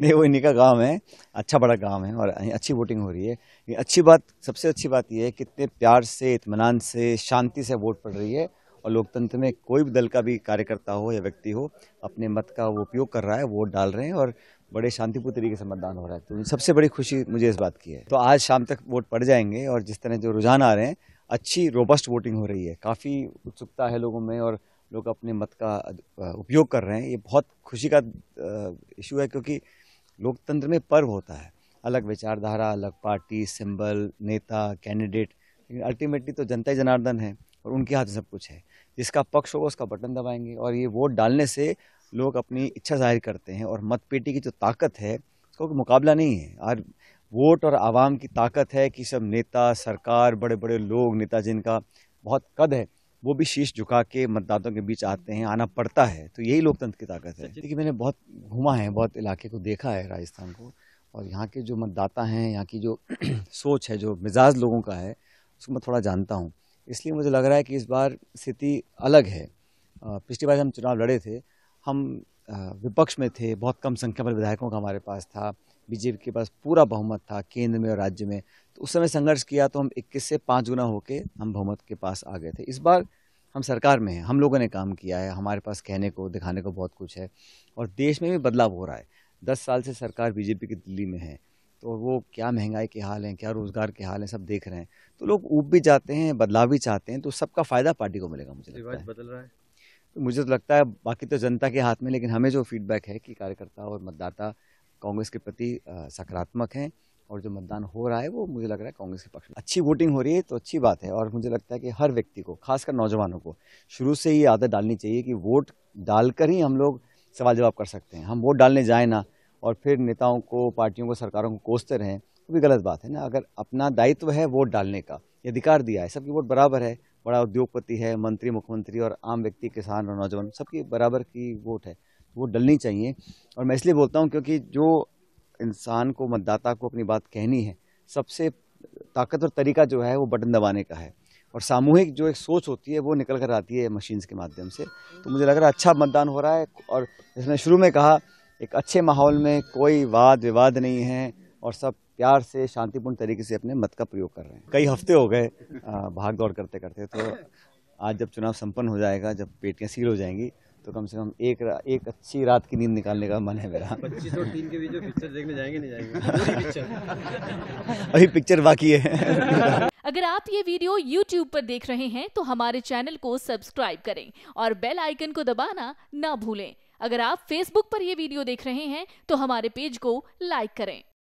नहीं वो इन्हीं का गाँव है अच्छा बड़ा गाँव है और अच्छी वोटिंग हो रही है अच्छी बात सबसे अच्छी बात यह है कितने प्यार से इतमान से शांति से वोट पड़ रही है और लोकतंत्र में कोई भी दल का भी कार्यकर्ता हो या व्यक्ति हो अपने मत का वो उपयोग कर रहा है वोट डाल रहे हैं और बड़े शांतिपूर्ण तरीके से मतदान हो रहा है तो सबसे बड़ी खुशी मुझे इस बात की है तो आज शाम तक वोट पड़ जाएंगे और जिस तरह जो रुझान आ रहे हैं अच्छी रोबस्ट वोटिंग हो रही है काफ़ी उत्सुकता है लोगों में और लोग अपने मत का उपयोग कर रहे हैं ये बहुत खुशी का इशू है क्योंकि लोकतंत्र में पर्व होता है अलग विचारधारा अलग पार्टी सिंबल नेता कैंडिडेट लेकिन अल्टीमेटली तो जनता ही जनार्दन है और उनके हाथ में सब कुछ है जिसका पक्ष होगा उसका बटन दबाएंगे और ये वोट डालने से लोग अपनी इच्छा जाहिर करते हैं और मतपेटी की जो ताकत है उसका कोई मुकाबला नहीं है और वोट और आवाम की ताकत है कि सब नेता सरकार बड़े बड़े लोग नेता जिनका बहुत कद है वो भी शीश झुका के मतदाताओं के बीच आते हैं आना पड़ता है तो यही लोकतंत्र की ताकत है क्योंकि मैंने बहुत घूमा है बहुत इलाके को देखा है राजस्थान को और यहाँ के जो मतदाता हैं यहाँ की जो सोच है जो मिजाज लोगों का है उसको मैं थोड़ा जानता हूँ इसलिए मुझे लग रहा है कि इस बार स्थिति अलग है पिछली बार हम चुनाव लड़े थे हम विपक्ष में थे बहुत कम संख्या में विधायकों का हमारे पास था बीजेपी के पास पूरा बहुमत था केंद्र में और राज्य में तो उस समय संघर्ष किया तो हम 21 से पाँच गुना होके हम बहुमत के पास आ गए थे इस बार हम सरकार में हैं हम लोगों ने काम किया है हमारे पास कहने को दिखाने को बहुत कुछ है और देश में भी बदलाव हो रहा है दस साल से सरकार बीजेपी की दिल्ली में है तो वो क्या महंगाई के हाल हैं क्या रोज़गार के हाल हैं सब देख रहे हैं तो लोग ऊब भी जाते हैं बदलाव भी चाहते हैं तो सबका फ़ायदा पार्टी को मिलेगा मुझे लगता है बदल रहा है तो मुझे तो लगता है बाकी तो जनता के हाथ में लेकिन हमें जो फीडबैक है कि कार्यकर्ता और मतदाता कांग्रेस के प्रति सकारात्मक हैं और जो मतदान हो रहा है वो मुझे लग रहा है कांग्रेस के पक्ष में अच्छी वोटिंग हो रही है तो अच्छी बात है और मुझे लगता है कि हर व्यक्ति को खासकर नौजवानों को शुरू से ही आदत डालनी चाहिए कि वोट डालकर ही हम लोग सवाल जवाब कर सकते हैं हम वोट डालने जाए ना और फिर नेताओं को पार्टियों को सरकारों को कोसते रहें तो भी गलत बात है ना अगर अपना दायित्व है वोट डालने का ये अधिकार दिया है सबकी वोट बराबर है बड़ा उद्योगपति है मंत्री मुख्यमंत्री और आम व्यक्ति किसान और नौजवान सबकी बराबर की वोट है वो डलनी चाहिए और मैं इसलिए बोलता हूँ क्योंकि जो इंसान को मतदाता को अपनी बात कहनी है सबसे ताकतवर तरीका जो है वो बटन दबाने का है और सामूहिक जो एक सोच होती है वो निकल कर आती है मशीन्स के माध्यम से तो मुझे लग रहा है अच्छा मतदान हो रहा है और जिसने शुरू में कहा एक अच्छे माहौल में कोई वाद विवाद नहीं है और सब प्यार से शांतिपूर्ण तरीके से अपने मत का प्रयोग कर रहे हैं कई हफ्ते हो गए भाग दौड़ करते करते तो आज जब चुनाव संपन्न हो जाएगा जब पेटियाँ सील हो जाएंगी तो कम से कम एक एक अच्छी रात की नींद निकालने का मन है मेरा और तीन के बीच पिक्चर देखने जाएंगे नहीं जाएंगे अभी पिक्चर बाकी है अगर आप ये वीडियो YouTube पर देख रहे हैं तो हमारे चैनल को सब्सक्राइब करें और बेल आइकन को दबाना ना भूलें अगर आप Facebook पर ये वीडियो देख रहे हैं तो हमारे पेज को लाइक करें